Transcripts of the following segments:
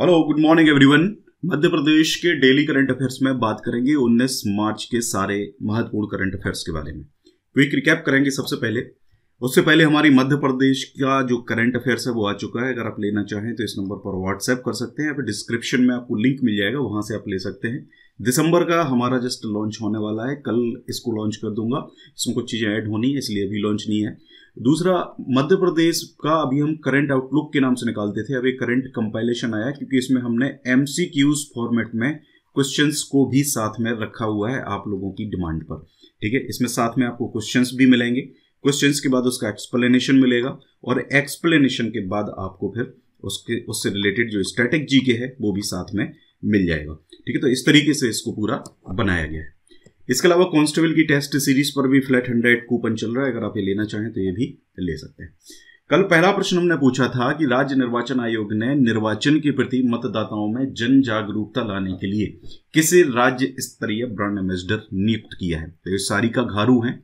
hello good morning everyone Madhya Pradesh के daily current affairs में बात करेंगे 19 मार्च के सारे महत्वपूर्ण करंट अफेयर्स के बारे में क्विक रिकैप करेंगे सबसे पहले उससे पहले हमारी मध्य प्रदेश का जो करंट अफेयर्स है वो आ चुका है अगर आप लेना चाहें तो इस नंबर पर व्हाट्सएप कर सकते हैं या फिर डिस्क्रिप्शन में आपको लिंक मिल जाएगा वहां से आप ले सकते हैं दिसंबर का हमारा जस्ट लॉन्च होने वाला है कल इसको लॉन्च कर दूंगा इसमें कुछ चीज़ें ऐड होनी है इसलिए अभी लॉन्च नहीं है दूसरा मध्य प्रदेश का अभी हम करंट आउटलुक के नाम से निकालते थे अब एक करंट कंपाइलेशन आया क्योंकि इसमें हमने एम फॉर्मेट में क्वेश्चंस को भी साथ में रखा हुआ है आप लोगों की डिमांड पर ठीक है इसमें साथ में आपको क्वेश्चंस भी मिलेंगे क्वेश्चंस के बाद उसका एक्सप्लेनेशन मिलेगा और एक्सप्लेनेशन के बाद आपको फिर उसके उससे रिलेटेड जो स्ट्रेटेजी के है वो भी साथ में मिल जाएगा ठीक है तो इस तरीके से इसको पूरा बनाया गया है इसके अलावा कॉन्स्टेबल की टेस्ट सीरीज पर भी फ्लैट हंड्रेड कूपन चल रहा है अगर आप ये लेना चाहें तो ये भी ले सकते हैं कल पहला प्रश्न हमने पूछा था कि राज्य निर्वाचन आयोग ने निर्वाचन के प्रति मतदाताओं में जन जागरूकता लाने के लिए किसे राज्य स्तरीय ब्रांड एम्बेसडर नियुक्त किया है तो ये सारी का घारू है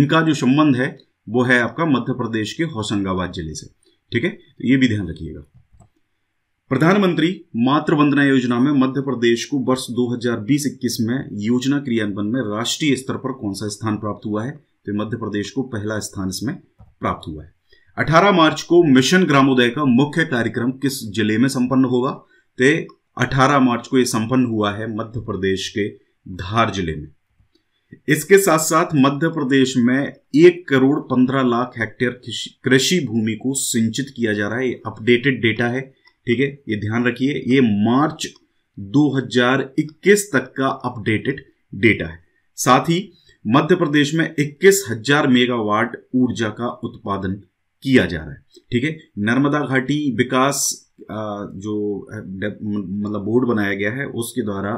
इनका जो संबंध है वो है आपका मध्य प्रदेश के होशंगाबाद जिले से ठीक है तो ये भी ध्यान रखिएगा प्रधानमंत्री मातृ वंदना योजना में मध्य प्रदेश को वर्ष 2020-21 में योजना क्रियान्वयन में राष्ट्रीय स्तर पर कौन सा स्थान प्राप्त हुआ है तो मध्य प्रदेश को पहला स्थान इसमें प्राप्त हुआ है 18 मार्च को मिशन ग्रामोदय का मुख्य कार्यक्रम किस जिले में संपन्न होगा तो 18 मार्च को यह संपन्न हुआ है मध्य प्रदेश के धार जिले में इसके साथ साथ मध्य प्रदेश में एक करोड़ पंद्रह लाख हेक्टेयर कृषि भूमि को सिंचित किया जा रहा है अपडेटेड डेटा है ठीक है ये ध्यान रखिए ये मार्च 2021 तक का अपडेटेड डेटा है साथ ही मध्य प्रदेश में इक्कीस हजार मेगावाट ऊर्जा का उत्पादन किया जा रहा है ठीक है नर्मदा घाटी विकास जो मतलब बोर्ड बनाया गया है उसके द्वारा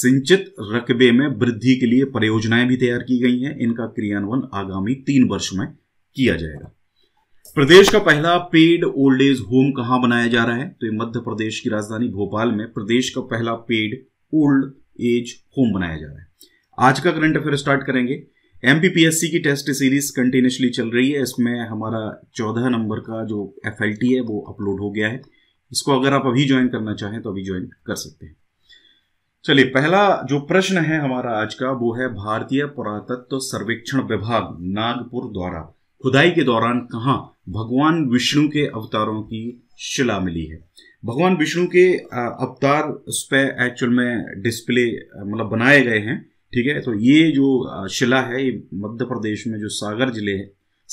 सिंचित रकबे में वृद्धि के लिए परियोजनाएं भी तैयार की गई हैं इनका क्रियान्वयन आगामी तीन वर्ष में किया जाएगा प्रदेश का पहला पेड ओल्ड एज होम कहां बनाया जा रहा है तो ये मध्य प्रदेश की राजधानी भोपाल में प्रदेश का पहला पेड ओल्ड एज होम बनाया जा रहा है आज का करंट अफेयर स्टार्ट करेंगे एमपीपीएससी की टेस्ट सीरीज कंटिन्यूसली चल रही है इसमें हमारा चौदह नंबर का जो एफ है वो अपलोड हो गया है इसको अगर आप अभी ज्वाइन करना चाहें तो अभी ज्वाइन कर सकते हैं चलिए पहला जो प्रश्न है हमारा आज का वो है भारतीय पुरातत्व सर्वेक्षण विभाग नागपुर द्वारा खुदाई के दौरान कहाँ भगवान विष्णु के अवतारों की शिला मिली है भगवान विष्णु के अवतार उस पर एक्चुअल में डिस्प्ले मतलब बनाए गए हैं ठीक है तो ये जो शिला है ये मध्य प्रदेश में जो सागर जिले है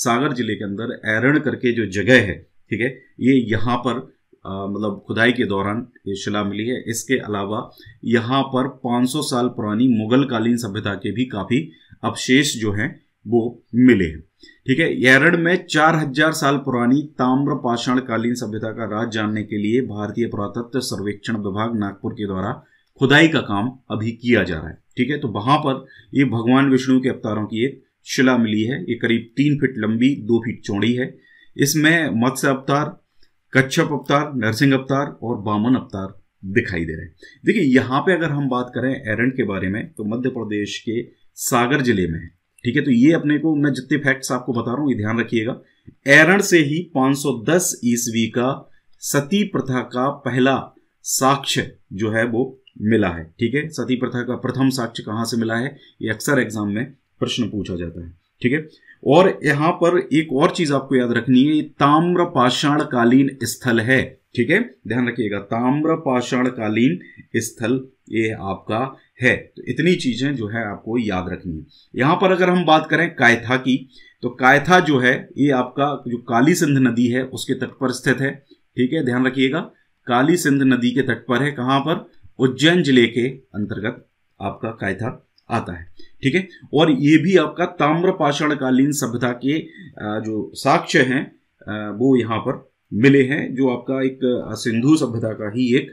सागर जिले के अंदर एरण करके जो जगह है ठीक है ये यहाँ पर मतलब खुदाई के दौरान ये शिला मिली है इसके अलावा यहाँ पर 500 साल पुरानी मुगल कालीन सभ्यता के भी काफ़ी अवशेष जो हैं वो मिले हैं ठीक है एरड में 4000 साल पुरानी ताम्र पाषाण कालीन सभ्यता का राज जानने के लिए भारतीय पुरातत्व सर्वेक्षण विभाग नागपुर के द्वारा खुदाई का काम अभी किया जा रहा है ठीक है तो वहां पर ये भगवान विष्णु के अवतारों की एक शिला मिली है ये करीब तीन फीट लंबी दो फीट चौड़ी है इसमें मत्स्य अवतार कच्छप अवतार नरसिंह अवतार और बामन अवतार दिखाई दे रहे हैं देखिए यहां पे अगर हम बात करें एरंड के बारे में तो मध्य प्रदेश के सागर जिले में है ठीक है तो ये अपने को मैं जितने फैक्ट्स आपको बता रहा हूं ये ध्यान रखिएगा एरण से ही 510 ईस्वी का सती प्रथा का पहला साक्ष्य जो है वो मिला है ठीक है सती प्रथा का प्रथम साक्ष्य कहां से मिला है ये अक्सर एग्जाम में प्रश्न पूछा जाता है ठीक है और यहां पर एक और चीज आपको याद रखनी है ताम्र पाषाण कालीन स्थल है ठीक है ध्यान रखिएगा ताम्र कालीन स्थल ये आपका है तो इतनी चीजें जो है आपको याद रखनी है यहां पर अगर हम बात करें कायथा की तो कायथा जो है ये आपका जो काली सिंध नदी है उसके तट पर स्थित है ठीक है ध्यान रखिएगा काली सिंध नदी के तट पर है कहां पर उज्जैन जिले के अंतर्गत आपका कायथा आता है ठीक है और ये भी आपका ताम्र कालीन सभ्यता के जो साक्ष्य हैं वो यहां पर मिले हैं जो आपका एक सिंधु सभ्यता का ही एक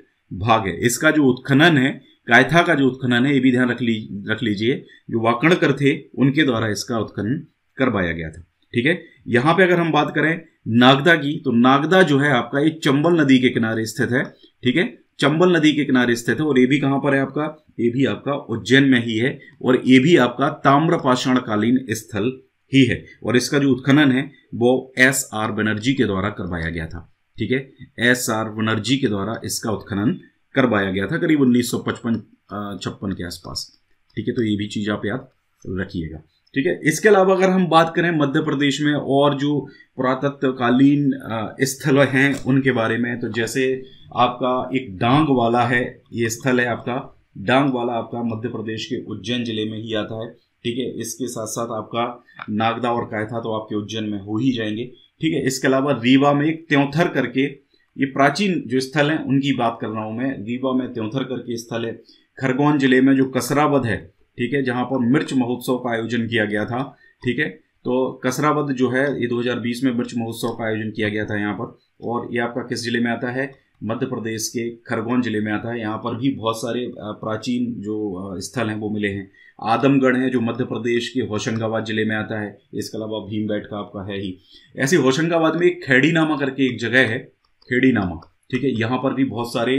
भाग है इसका जो उत्खनन है कायथा का जो उत्खनन है ये भी ध्यान रख ली रख लीजिए जो वाकणकर थे उनके द्वारा इसका उत्खनन करवाया गया था ठीक है यहाँ पे अगर हम बात करें नागदा की तो नागदा जो है आपका एक चंबल नदी के किनारे स्थित है ठीक है चंबल नदी के किनारे स्थित है और ये भी कहां पर है आपका ये भी आपका उज्जैन में ही है और ये भी आपका ताम्रपाषाणकालीन कालीन स्थल ही है और इसका जो उत्खनन है वो एस आर बनर्जी के द्वारा करवाया गया था ठीक है एस आर बनर्जी के द्वारा इसका उत्खनन करवाया गया था करीब उन्नीस सौ पचपन छप्पन के आसपास ठीक है तो ये भी चीज़ आप याद रखिएगा ठीक है इसके अलावा अगर हम बात करें मध्य प्रदेश में और जो पुरातत्वकालीन स्थल हैं उनके बारे में तो जैसे आपका एक डांग वाला है ये स्थल है आपका डांग वाला आपका मध्य प्रदेश के उज्जैन जिले में ही आता है ठीक है इसके साथ साथ आपका नागदा और कायथा तो आपके उज्जैन में हो ही जाएंगे ठीक है इसके अलावा रीवा में एक त्योथर करके ये प्राचीन जो स्थल हैं उनकी बात कर रहा हूं मैं रीवा में त्योंथर करके स्थल है खरगोन जिले में जो कसराबद है ठीक है जहां पर मिर्च महोत्सव का आयोजन किया गया था ठीक है तो कसराबद जो है ये 2020 में मिर्च महोत्सव का आयोजन किया गया था यहाँ पर और ये आपका किस जिले में आता है मध्य प्रदेश के खरगोन जिले में आता है यहाँ पर भी बहुत सारे प्राचीन जो स्थल हैं वो मिले हैं आदमगढ़ है जो मध्य प्रदेश के होशंगाबाद जिले में आता है इसके अलावा भीम का आपका है ही ऐसे होशंगाबाद में एक खेड़ी नामा करके एक जगह है खेड़ी नामा ठीक है यहाँ पर भी बहुत सारे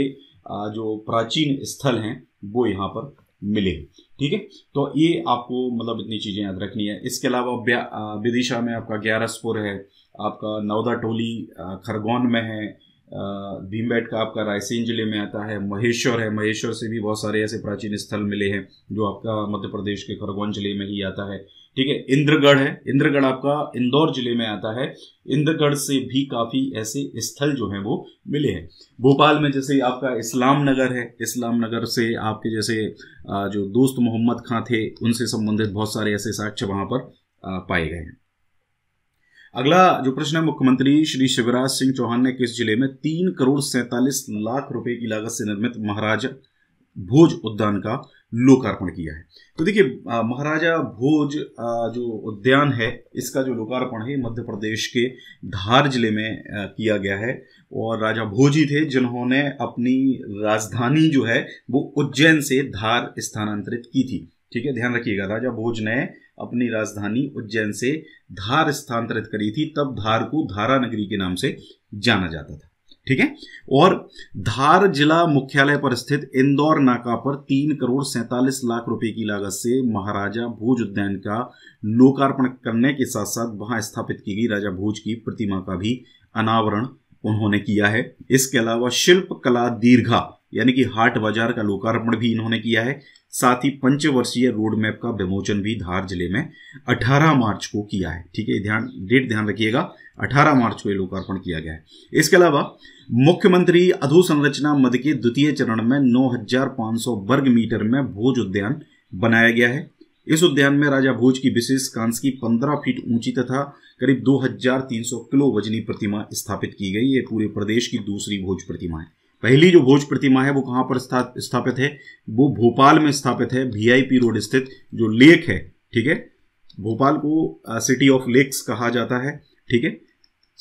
जो प्राचीन स्थल हैं वो यहाँ पर मिले ठीक है तो ये आपको मतलब इतनी चीज़ें याद रखनी है इसके अलावा विदिशा में आपका ग्यारसपुर है आपका नौदा टोली खरगोन में है बैठ का आपका रायसेन जिले में आता है महेश्वर है महेश्वर से भी बहुत सारे ऐसे प्राचीन स्थल मिले हैं जो आपका मध्य प्रदेश के खरगोन जिले में ही आता है ठीक है इंद्रगढ़ है इंद्रगढ़ आपका इंदौर जिले में आता है इंद्रगढ़ से भी काफ़ी ऐसे स्थल जो हैं वो मिले हैं भोपाल में जैसे आपका इस्लाम नगर है इस्लाम नगर से आपके जैसे जो दोस्त मोहम्मद खां थे उनसे संबंधित बहुत सारे ऐसे साक्ष्य वहाँ पर पाए गए हैं अगला जो प्रश्न है मुख्यमंत्री श्री शिवराज सिंह चौहान ने किस जिले में तीन करोड़ सैंतालीस लाख रुपए की लागत से निर्मित महाराजा भोज उद्यान का लोकार्पण किया है तो देखिए महाराजा भोज जो उद्यान है इसका जो लोकार्पण है मध्य प्रदेश के धार जिले में किया गया है और राजा भोज ही थे जिन्होंने अपनी राजधानी जो है वो उज्जैन से धार स्थानांतरित की थी ठीक है ध्यान रखिएगा राजा भोज ने अपनी राजधानी उज्जैन से धार स्थानांतरित करी थी तब धार को धारा नगरी के नाम से जाना जाता था ठीक है और धार जिला मुख्यालय पर स्थित इंदौर नाका पर तीन करोड़ सैंतालीस लाख रुपए की लागत से महाराजा भोज उद्यान का लोकार्पण करने के साथ साथ वहां स्थापित की गई राजा भोज की प्रतिमा का भी अनावरण उन्होंने किया है इसके अलावा शिल्प कला दीर्घा यानी कि हाट बाजार का लोकार्पण भी इन्होंने किया है साथ ही पंचवर्षीय रोड मैप का विमोचन भी धार जिले में 18 मार्च को किया है ठीक है ध्यान डेट ध्यान रखिएगा 18 मार्च को लोकार्पण किया गया है इसके अलावा मुख्यमंत्री अधोसंरचना मद के द्वितीय चरण में 9,500 वर्ग मीटर में भोज उद्यान बनाया गया है इस उद्यान में राजा भोज की विशेष कांस की 15 फीट ऊंची तथा करीब 2,300 किलो वजनी प्रतिमा स्थापित की गई ये पूरे प्रदेश की दूसरी भोज प्रतिमा है पहली जो भोज प्रतिमा है वो कहाँ पर स्थापित है वो भोपाल में स्थापित है वीआईपी रोड स्थित जो लेक है ठीक है भोपाल को सिटी ऑफ लेक्स कहा जाता है ठीक है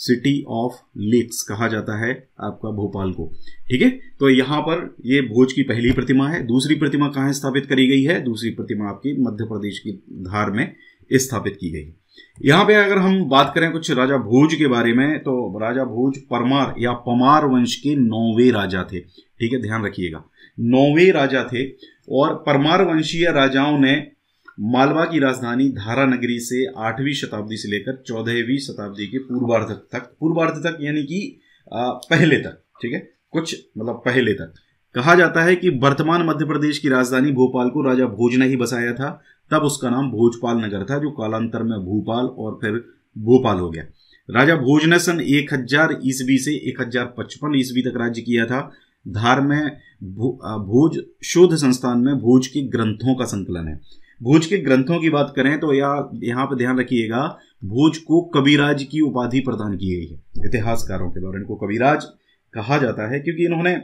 सिटी ऑफ लेक्स कहा जाता है आपका भोपाल को ठीक है तो यहां पर ये भोज की पहली प्रतिमा है दूसरी प्रतिमा कहाँ स्थापित करी गई है दूसरी प्रतिमा आपकी मध्य प्रदेश की धार में स्थापित की गई है यहाँ पे अगर हम बात करें कुछ राजा भोज के बारे में तो राजा भोज परमार या पमार वंश के नौवे राजा थे ठीक है ध्यान रखिएगा नौवे राजा थे और परमार वंशीय राजाओं ने मालवा की राजधानी धारा नगरी से आठवीं शताब्दी से लेकर चौदहवीं शताब्दी के पूर्वार्ध तक पूर्वार्ध तक यानी कि पहले तक ठीक है कुछ मतलब पहले तक कहा जाता है कि वर्तमान मध्य प्रदेश की राजधानी भोपाल को राजा भोज ने ही बसाया था तब उसका नाम भोजपाल नगर था जो कालांतर में भोपाल और फिर भोपाल हो गया राजा भोज ने सन एक हजार ईस्वी से एक हजार पचपन ईस्वी तक राज्य किया था धार में भोज शोध संस्थान में भोज के ग्रंथों का संकलन है भोज के ग्रंथों की बात करें तो या यहाँ पर ध्यान रखिएगा भोज को कविराज की उपाधि प्रदान की गई है इतिहासकारों के द्वारा इनको कविराज कहा जाता है क्योंकि इन्होंने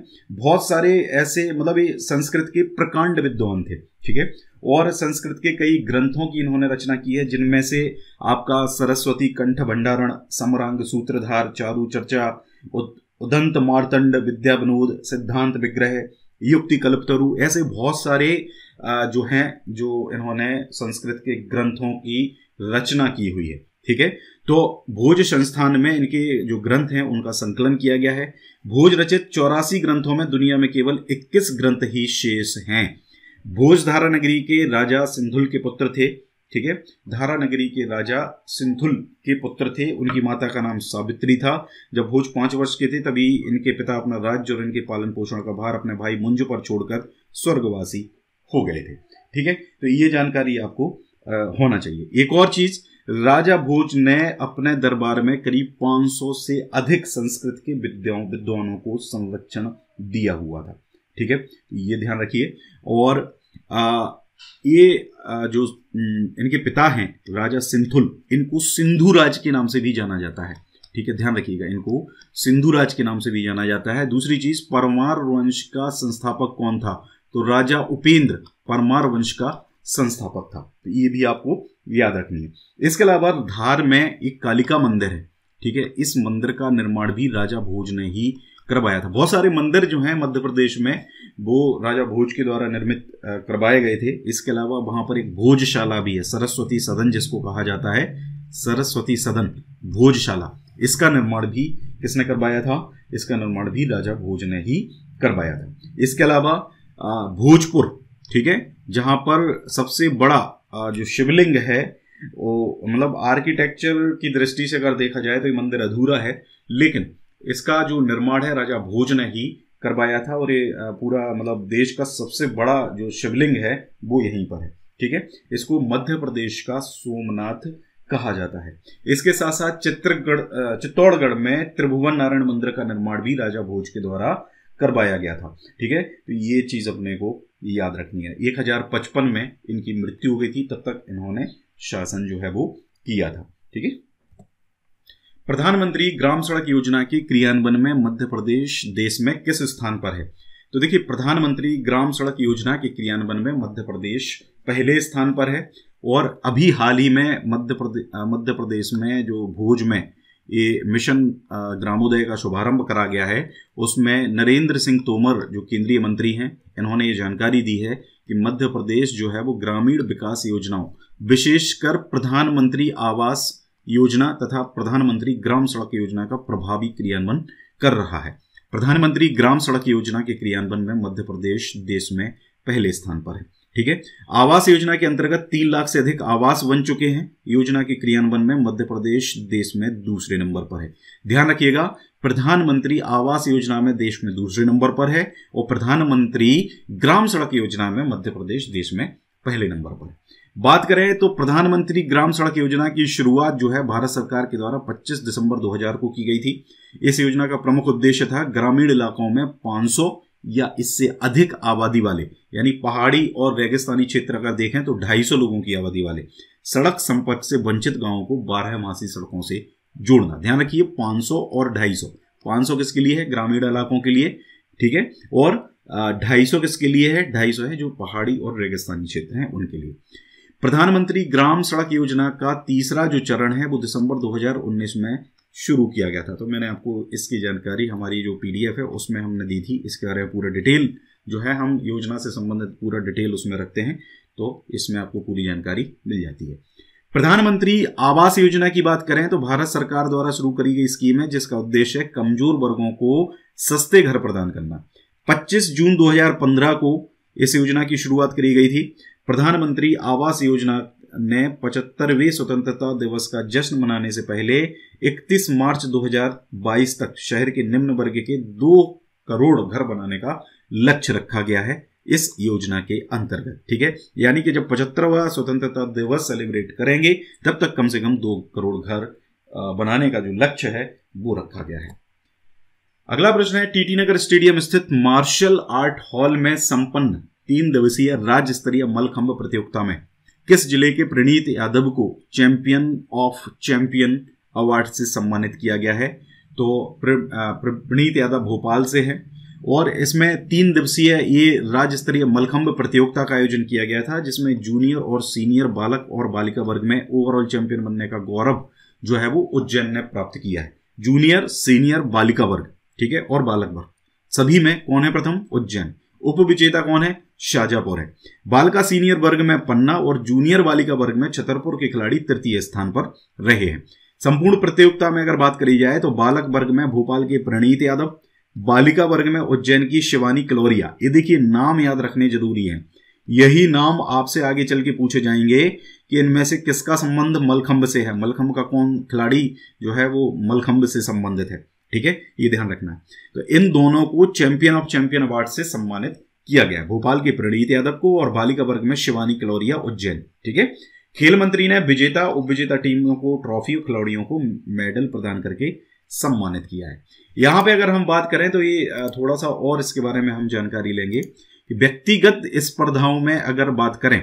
बहुत सारे ऐसे मतलब ये संस्कृत के प्रकांड विद्वान थे ठीक है और संस्कृत के कई ग्रंथों की इन्होंने रचना की है जिनमें से आपका सरस्वती कंठ भंडारण समरांग सूत्रधार चारु चर्चा उदंत मारतंड विद्या विनोद सिद्धांत विग्रह युक्ति कल्पतरु ऐसे बहुत सारे जो हैं जो इन्होंने संस्कृत के ग्रंथों की रचना की हुई है ठीक है तो भोज संस्थान में इनके जो ग्रंथ हैं उनका संकलन किया गया है भोज रचित चौरासी ग्रंथों में दुनिया में केवल 21 ग्रंथ ही शेष हैं भोज धारा नगरी के राजा सिंधुल के पुत्र थे ठीक है धारा नगरी के राजा सिंधुल के पुत्र थे उनकी माता का नाम सावित्री था जब भोज पांच वर्ष के थे तभी इनके पिता अपना राज्य और इनके पालन पोषण का भार अपने भाई मुंजू पर छोड़कर स्वर्गवासी हो गए थे ठीक है तो ये जानकारी आपको आ, होना चाहिए एक और चीज़ राजा भोज ने अपने दरबार में करीब 500 से अधिक संस्कृत के विद्याओं विद्वानों को संरक्षण दिया हुआ था ठीक है ये ध्यान रखिए और आ, ये जो इनके पिता हैं राजा सिंथुल इनको सिंधु राज के नाम से भी जाना जाता है ठीक है ध्यान रखिएगा इनको सिंधु राज के नाम से भी जाना जाता है दूसरी चीज परमार वंश का संस्थापक कौन था तो राजा उपेंद्र परमार वंश का संस्थापक था तो ये भी आपको याद रखनी है इसके अलावा धार में एक कालिका मंदिर है ठीक है इस मंदिर का निर्माण भी राजा भोज ने ही करवाया था बहुत सारे मंदिर जो हैं मध्य प्रदेश में वो राजा भोज के द्वारा निर्मित करवाए गए थे इसके अलावा वहां पर एक भोजशाला भी है सरस्वती सदन जिसको कहा जाता है सरस्वती सदन भोजशाला इसका निर्माण भी किसने करवाया था इसका निर्माण भी राजा भोज ने ही करवाया था इसके अलावा भोजपुर ठीक है जहां पर सबसे बड़ा जो शिवलिंग है वो मतलब आर्किटेक्चर की दृष्टि से अगर देखा जाए तो ये मंदिर अधूरा है लेकिन इसका जो निर्माण है राजा भोज ने ही करवाया था और ये पूरा मतलब देश का सबसे बड़ा जो शिवलिंग है वो यहीं पर है ठीक है इसको मध्य प्रदेश का सोमनाथ कहा जाता है इसके साथ साथ चित्रगढ़ चित्तौड़गढ़ में त्रिभुवन नारायण मंदिर का निर्माण भी राजा भोज के द्वारा करवाया गया था ठीक है तो ये चीज अपने को ये याद रखनी है एक हजार पचपन में इनकी मृत्यु हो गई थी तब तक इन्होंने शासन जो है वो किया था ठीक है प्रधानमंत्री ग्राम सड़क योजना के क्रियान्वयन में मध्य प्रदेश देश में किस स्थान पर है तो देखिए प्रधानमंत्री ग्राम सड़क योजना के क्रियान्वयन में मध्य प्रदेश पहले स्थान पर है और अभी हाल ही में मध्य प्रदेश मध्य प्रदेश में जो भोज में ये मिशन ग्रामोदय का शुभारंभ करा गया है उसमें नरेंद्र सिंह तोमर जो केंद्रीय मंत्री हैं इन्होंने ये जानकारी दी है कि मध्य प्रदेश जो है वो ग्रामीण विकास योजनाओं विशेषकर प्रधानमंत्री आवास योजना तथा प्रधानमंत्री ग्राम सड़क योजना का प्रभावी क्रियान्वयन कर रहा है प्रधानमंत्री ग्राम सड़क योजना के क्रियान्वयन में मध्य प्रदेश देश में पहले स्थान पर है ठीक है आवास योजना के अंतर्गत तीन लाख से अधिक आवास बन चुके हैं योजना के क्रियान्वयन में मध्य प्रदेश देश में दूसरे नंबर पर है ध्यान रखिएगा प्रधानमंत्री आवास योजना में देश में दूसरे नंबर पर है और प्रधानमंत्री ग्राम सड़क योजना में मध्य प्रदेश देश में पहले नंबर पर है बात करें तो प्रधानमंत्री ग्राम सड़क योजना की शुरुआत जो है भारत सरकार के द्वारा 25 दिसंबर 2000 को की गई थी इस योजना का प्रमुख उद्देश्य था ग्रामीण इलाकों में या इससे अधिक आबादी वाले यानी पहाड़ी और रेगिस्तानी क्षेत्र अगर देखें तो 250 लोगों की आबादी वाले सड़क संपर्क से वंचित गांवों को बारह मासी सड़कों से जोड़ना ध्यान रखिए 500 और 250 500 किसके लिए है ग्रामीण इलाकों के लिए ठीक है और 250 किसके लिए है 250 है जो पहाड़ी और रेगिस्तानी क्षेत्र हैं उनके लिए प्रधानमंत्री ग्राम सड़क योजना का तीसरा जो चरण है वो दिसंबर 2019 में शुरू किया गया था तो मैंने आपको इसकी जानकारी हमारी जो पीडीएफ है उसमें हमने दी थी इसके बारे में पूरा डिटेल जो है हम योजना से संबंधित पूरा डिटेल उसमें रखते हैं तो इसमें आपको पूरी जानकारी मिल जाती है प्रधानमंत्री आवास योजना की बात करें तो भारत सरकार द्वारा शुरू करी गई स्कीम है जिसका उद्देश्य है कमजोर वर्गों को सस्ते घर प्रदान करना 25 जून 2015 को इस योजना की शुरुआत करी गई थी प्रधानमंत्री आवास योजना ने 75वें स्वतंत्रता दिवस का जश्न मनाने से पहले 31 मार्च 2022 तक शहर के निम्न वर्ग के दो करोड़ घर बनाने का लक्ष्य रखा गया है इस योजना के अंतर्गत ठीक है यानी कि जब पचहत्तरवा स्वतंत्रता दिवस सेलिब्रेट करेंगे तब तक कम से कम दो करोड़ घर बनाने का जो लक्ष्य है वो रखा गया है अगला प्रश्न है टीटी नगर स्टेडियम स्थित मार्शल आर्ट हॉल में संपन्न तीन दिवसीय राज्य स्तरीय मलखंभ प्रतियोगिता में किस जिले के प्रणीत यादव को चैंपियन ऑफ चैंपियन अवार्ड से सम्मानित किया गया है तो प्रणीत यादव भोपाल से है और इसमें तीन दिवसीय ये राज्य स्तरीय मलखम्ब प्रतियोगिता का आयोजन किया गया था जिसमें जूनियर और सीनियर बालक और बालिका वर्ग में ओवरऑल चैंपियन बनने का गौरव जो है वो उज्जैन ने प्राप्त किया है जूनियर सीनियर बालिका वर्ग ठीक है और बालक वर्ग सभी में कौन है प्रथम उज्जैन उप विजेता कौन है शाजापुर है बालिका सीनियर वर्ग में पन्ना और जूनियर बालिका वर्ग में छतरपुर के खिलाड़ी तृतीय स्थान पर रहे हैं संपूर्ण प्रतियोगिता में अगर बात करी जाए तो बालक वर्ग में भोपाल के प्रणीत यादव बालिका वर्ग में उज्जैन की शिवानी कलोरिया ये देखिए नाम याद रखने जरूरी है यही नाम आपसे आगे चल के पूछे जाएंगे कि इनमें से किसका संबंध मलखंब से है मलखंब का कौन खिलाड़ी जो है वो मलखंब से संबंधित है ठीक है ये ध्यान रखना है तो इन दोनों को चैंपियन ऑफ चैंपियन अवार्ड से सम्मानित किया गया भोपाल के प्रणीत यादव को और बालिका वर्ग में शिवानी कलौरिया उज्जैन ठीक है खेल मंत्री ने विजेता उप विजेता टीमों को ट्रॉफी और खिलाड़ियों को मेडल प्रदान करके सम्मानित किया है यहां पे अगर हम बात करें तो ये थोड़ा सा और इसके बारे में हम जानकारी लेंगे कि व्यक्तिगत स्पर्धाओं में अगर बात करें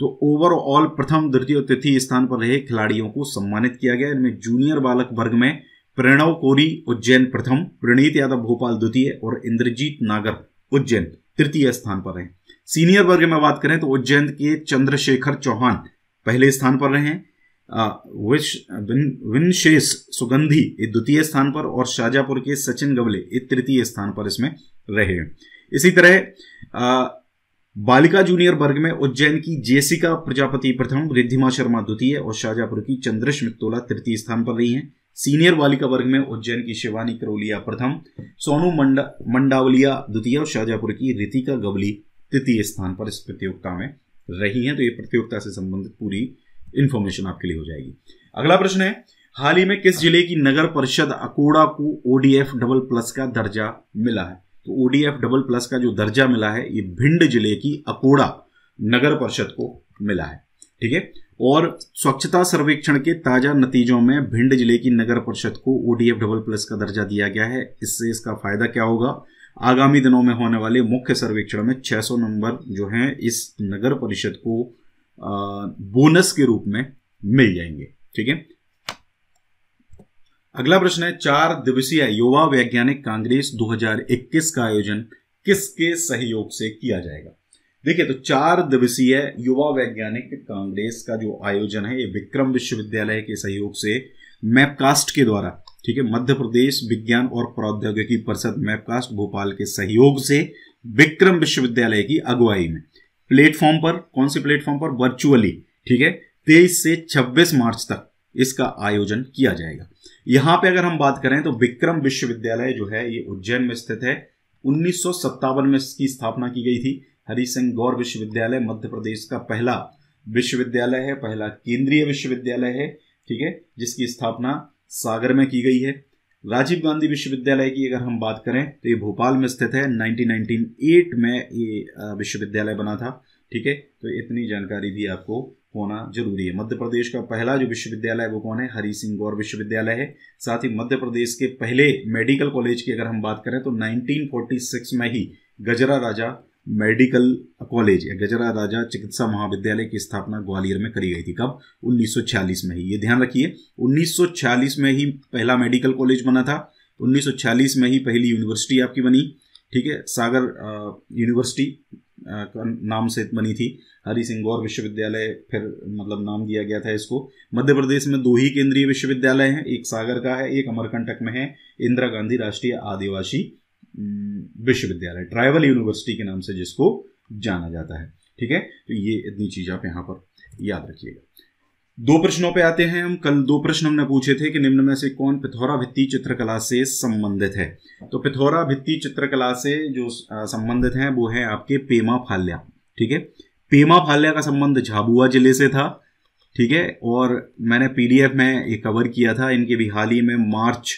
तो ओवरऑल प्रथम द्वितीय तृतीय स्थान पर रहे खिलाड़ियों को सम्मानित किया गया इनमें जूनियर बालक वर्ग में प्रणव कोरी उज्जैन प्रथम प्रणीत यादव भोपाल द्वितीय और इंद्रजीत नागर उज्जैन तृतीय स्थान पर रहे सीनियर वर्ग में बात करें तो उज्जैन के चंद्रशेखर चौहान पहले स्थान पर रहे विनशेष सुगंधी द्वितीय स्थान पर और शाजापुर के सचिन गवले तृतीय स्थान पर इसमें रहे इसी तरह बालिका जूनियर वर्ग में उज्जैन की जेसिका प्रजापति प्रथम रिद्धिमा शर्मा द्वितीय और शाजापुर की चंद्रश मित्तोला तृतीय स्थान पर रही हैं सीनियर बालिका वर्ग में उज्जैन की शिवानी करोलिया प्रथम सोनू मंडा मंडावलिया द्वितीय और शाहजहापुर की रितिका गवली तृतीय स्थान पर इस प्रतियोगिता में रही हैं तो ये प्रतियोगिता से संबंधित पूरी इंफॉर्मेशन आपके लिए हो जाएगी अगला प्रश्न है हाल ही में किस जिले की नगर परिषद अकोड़ा को ओडीएफ डबल प्लस का दर्जा मिला है तो ओडीएफ डबल प्लस का जो दर्जा मिला है ये भिंड जिले की अकोड़ा नगर परिषद को मिला है ठीक है और स्वच्छता सर्वेक्षण के ताज़ा नतीजों में भिंड जिले की नगर परिषद को ओडीएफ डबल प्लस का दर्जा दिया गया है इससे इसका फायदा क्या होगा आगामी दिनों में होने वाले मुख्य सर्वेक्षण में 600 नंबर जो हैं इस नगर परिषद को बोनस के रूप में मिल जाएंगे ठीक है अगला प्रश्न है चार दिवसीय युवा वैज्ञानिक कांग्रेस 2021 का आयोजन किसके सहयोग से किया जाएगा देखिए तो चार दिवसीय युवा वैज्ञानिक कांग्रेस का जो आयोजन है ये विक्रम विश्वविद्यालय के सहयोग से मैपकास्ट के द्वारा ठीक है मध्य प्रदेश विज्ञान और प्रौद्योगिकी परिषद मैपकास्ट भोपाल के सहयोग से विक्रम विश्वविद्यालय की अगुवाई में प्लेटफॉर्म पर कौन से प्लेटफॉर्म पर वर्चुअली ठीक है तेईस से छब्बीस मार्च तक इसका आयोजन किया जाएगा यहां पे अगर हम बात करें तो विक्रम विश्वविद्यालय जो है ये उज्जैन में स्थित है उन्नीस में इसकी स्थापना की गई थी हरि सिंह गौर विश्वविद्यालय मध्य प्रदेश का पहला विश्वविद्यालय है पहला केंद्रीय विश्वविद्यालय है ठीक है जिसकी स्थापना सागर में की गई है राजीव गांधी विश्वविद्यालय की अगर हम बात करें तो ये भोपाल में स्थित है 1998 में ये विश्वविद्यालय बना था ठीक है तो इतनी जानकारी भी आपको होना जरूरी है मध्य प्रदेश का पहला जो विश्वविद्यालय है वो कौन है हरी सिंह गौर विश्वविद्यालय है साथ ही मध्य प्रदेश के पहले मेडिकल कॉलेज की अगर हम बात करें तो 1946 में ही गजरा राजा मेडिकल कॉलेज या गजरा राजा चिकित्सा महाविद्यालय की स्थापना ग्वालियर में करी गई थी कब 1946 में ही ये ध्यान रखिए 1946 में ही पहला मेडिकल कॉलेज बना था 1946 में ही पहली यूनिवर्सिटी आपकी बनी ठीक है सागर यूनिवर्सिटी का नाम से बनी थी हरी सिंह गौर विश्वविद्यालय फिर मतलब नाम दिया गया था इसको मध्य प्रदेश में दो ही केंद्रीय विश्वविद्यालय हैं एक सागर का है एक अमरकंटक में है इंदिरा गांधी राष्ट्रीय आदिवासी हम्म, विश्वविद्यालय ट्राइबल यूनिवर्सिटी के नाम से जिसको जाना जाता है ठीक है तो ये इतनी चीज आप यहां पर याद रखिएगा दो प्रश्नों पे आते हैं हम कल दो प्रश्न हमने पूछे थे कि निम्न में से कौन पिथौरा भित्ती चित्रकला से संबंधित है तो पिथौरा भित्ती चित्रकला से जो संबंधित है वो है आपके पेमा फाल्या ठीक है पेमा फाल्या का संबंध झाबुआ जिले से था ठीक है और मैंने पीडीएफ में ये कवर किया था इनके भी हाल ही में मार्च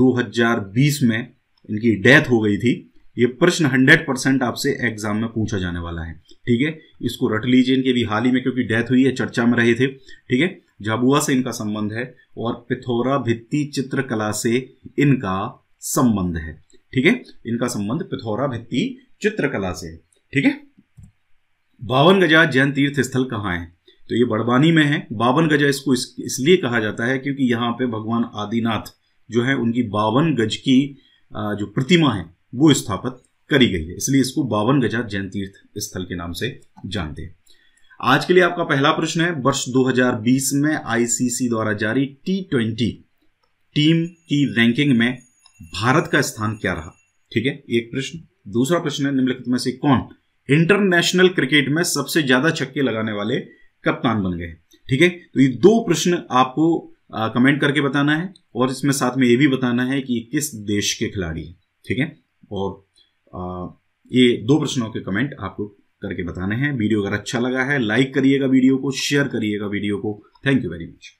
2020 में इनकी डेथ हो गई थी ये प्रश्न 100 परसेंट आपसे एग्जाम में पूछा जाने वाला है ठीक है इसको रट लीजिए इनके भी हाल ही में क्योंकि डेथ हुई है चर्चा में रहे थे ठीक है झाबुआ से इनका संबंध है और पिथौरा भित्ति चित्रकला से इनका संबंध है ठीक है इनका संबंध पिथौरा भित्ति चित्रकला से है ठीक है बावन गजा जैन तीर्थ स्थल कहाँ है तो ये बड़वानी में है बावन गजा इसको इस, इसलिए कहा जाता है क्योंकि यहाँ पे भगवान आदिनाथ जो है उनकी बावन गज की जो प्रतिमा है वो स्थापित करी गई है इसलिए इसको बावन गजा जैन तीर्थ स्थल के नाम से जानते हैं आज के लिए आपका पहला प्रश्न है वर्ष 2020 में आईसीसी द्वारा जारी टी ट्वेंटी टीम की रैंकिंग में भारत का स्थान क्या रहा ठीक है एक प्रश्न दूसरा प्रश्न है निम्नलिखित में से कौन इंटरनेशनल क्रिकेट में सबसे ज्यादा छक्के लगाने वाले कप्तान बन गए ठीक है तो ये दो प्रश्न आपको कमेंट करके बताना है और इसमें साथ में ये भी बताना है कि किस देश के खिलाड़ी है ठीक है और आ, ये दो प्रश्नों के कमेंट आपको करके बताने हैं वीडियो अगर अच्छा लगा है लाइक करिएगा वीडियो को शेयर करिएगा वीडियो को थैंक यू वेरी मच